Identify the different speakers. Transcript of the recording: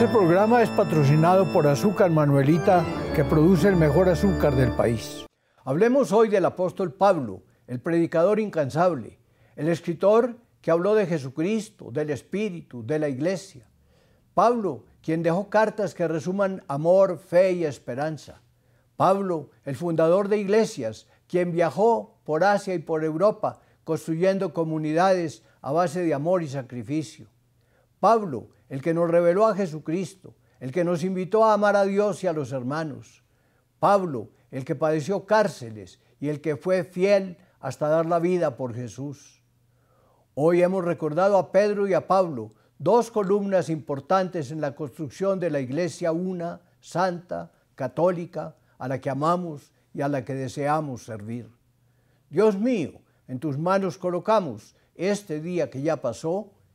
Speaker 1: Este programa es patrocinado por Azúcar Manuelita, que produce el mejor azúcar del país. Hablemos hoy del apóstol Pablo, el predicador incansable, el escritor que habló de Jesucristo, del Espíritu, de la Iglesia. Pablo, quien dejó cartas que resuman amor, fe y esperanza. Pablo, el fundador de iglesias, quien viajó por Asia y por Europa, construyendo comunidades a base de amor y sacrificio. Pablo, el que nos reveló a Jesucristo, el que nos invitó a amar a Dios y a los hermanos. Pablo, el que padeció cárceles y el que fue fiel hasta dar la vida por Jesús. Hoy hemos recordado a Pedro y a Pablo, dos columnas importantes en la construcción de la iglesia una, santa, católica, a la que amamos y a la que deseamos servir. Dios mío, en tus manos colocamos este día que ya pasó